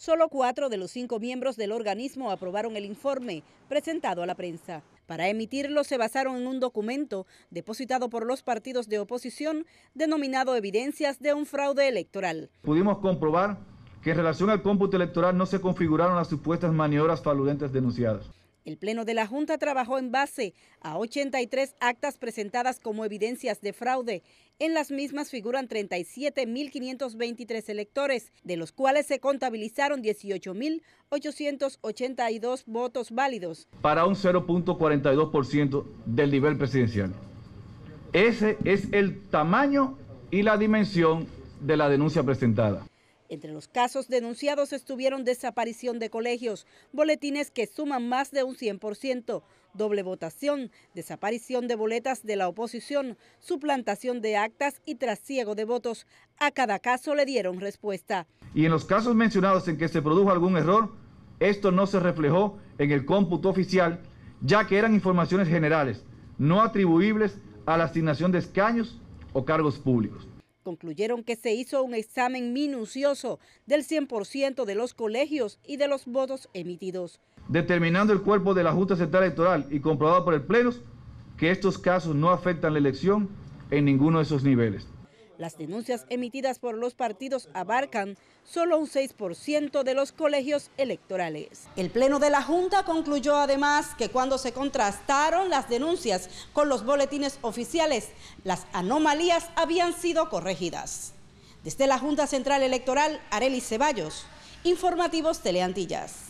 Solo cuatro de los cinco miembros del organismo aprobaron el informe presentado a la prensa. Para emitirlo se basaron en un documento depositado por los partidos de oposición denominado Evidencias de un fraude electoral. Pudimos comprobar que en relación al cómputo electoral no se configuraron las supuestas maniobras faludentes denunciadas. El Pleno de la Junta trabajó en base a 83 actas presentadas como evidencias de fraude. En las mismas figuran 37.523 electores, de los cuales se contabilizaron 18.882 votos válidos. Para un 0.42% del nivel presidencial. Ese es el tamaño y la dimensión de la denuncia presentada. Entre los casos denunciados estuvieron desaparición de colegios, boletines que suman más de un 100%, doble votación, desaparición de boletas de la oposición, suplantación de actas y trasiego de votos. A cada caso le dieron respuesta. Y en los casos mencionados en que se produjo algún error, esto no se reflejó en el cómputo oficial, ya que eran informaciones generales, no atribuibles a la asignación de escaños o cargos públicos concluyeron que se hizo un examen minucioso del 100% de los colegios y de los votos emitidos. Determinando el cuerpo de la Junta Central Electoral y comprobado por el Pleno que estos casos no afectan la elección en ninguno de esos niveles. Las denuncias emitidas por los partidos abarcan solo un 6% de los colegios electorales. El Pleno de la Junta concluyó además que cuando se contrastaron las denuncias con los boletines oficiales, las anomalías habían sido corregidas. Desde la Junta Central Electoral, Arely Ceballos, Informativos Teleantillas.